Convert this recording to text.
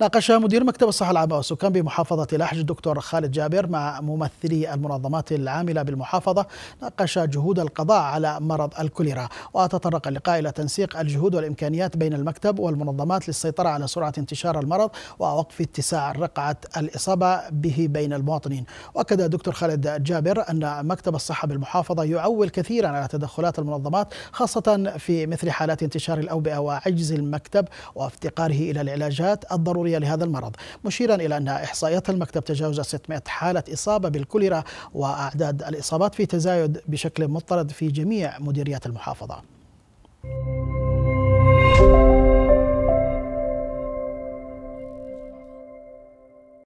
ناقش مدير مكتب الصحة العامة والسكان بمحافظة لحج الدكتور خالد جابر مع ممثلي المنظمات العاملة بالمحافظة ناقش جهود القضاء على مرض الكوليرا وتطرق اللقاء إلى تنسيق الجهود والإمكانيات بين المكتب والمنظمات للسيطرة على سرعة انتشار المرض ووقف اتساع رقعة الإصابة به بين المواطنين وأكد الدكتور خالد جابر أن مكتب الصحة بالمحافظة يعول كثيرا على تدخلات المنظمات خاصة في مثل حالات انتشار الأوبئة وعجز المكتب وافتقاره إلى العلاجات الضرورية السورية لهذا المرض مشيرا إلى أن إحصائيات المكتب تجاوزت 600 حالة إصابة بالكوليرا وأعداد الإصابات في تزايد بشكل مضطرد في جميع مديريات المحافظة